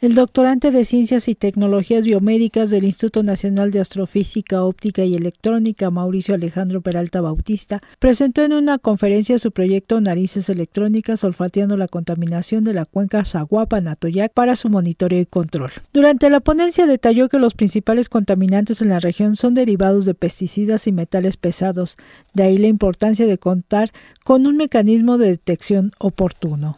El doctorante de Ciencias y Tecnologías Biomédicas del Instituto Nacional de Astrofísica, Óptica y Electrónica, Mauricio Alejandro Peralta Bautista, presentó en una conferencia su proyecto Narices Electrónicas, olfateando la contaminación de la cuenca Zaguapa-Natoyac para su monitoreo y control. Durante la ponencia detalló que los principales contaminantes en la región son derivados de pesticidas y metales pesados, de ahí la importancia de contar con un mecanismo de detección oportuno.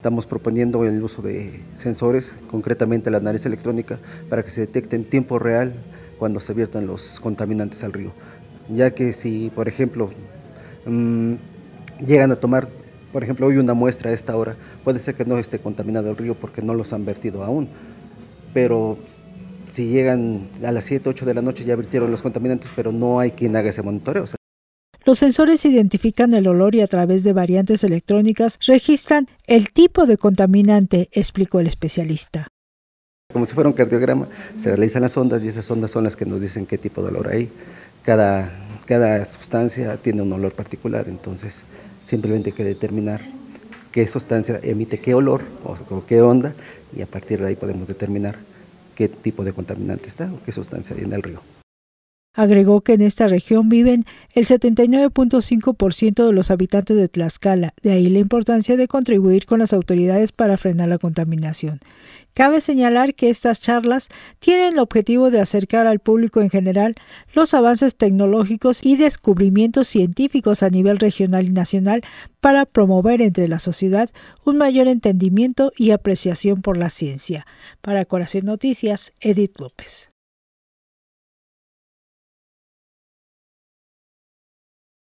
Estamos proponiendo el uso de sensores, concretamente la nariz electrónica, para que se detecte en tiempo real cuando se viertan los contaminantes al río. Ya que si, por ejemplo, mm, llegan a tomar, por ejemplo, hoy una muestra a esta hora, puede ser que no esté contaminado el río porque no los han vertido aún. Pero si llegan a las 7, 8 de la noche ya vertieron los contaminantes, pero no hay quien haga ese monitoreo. Los sensores identifican el olor y a través de variantes electrónicas registran el tipo de contaminante, explicó el especialista. Como si fuera un cardiograma, se realizan las ondas y esas ondas son las que nos dicen qué tipo de olor hay. Cada, sustancia tiene un olor particular, entonces simplemente hay que determinar qué sustancia emite qué olor o, o qué onda y a partir de ahí podemos determinar qué tipo de contaminante está o qué sustancia hay en el río. Agregó que en esta región viven el 79.5% de los habitantes de Tlaxcala, de ahí la importancia de contribuir con las autoridades para frenar la contaminación. Cabe señalar que estas charlas tienen el objetivo de acercar al público en general los avances tecnológicos y descubrimientos científicos a nivel regional y nacional para promover entre la sociedad un mayor entendimiento y apreciación por la ciencia. Para Corazón Noticias, Edith López.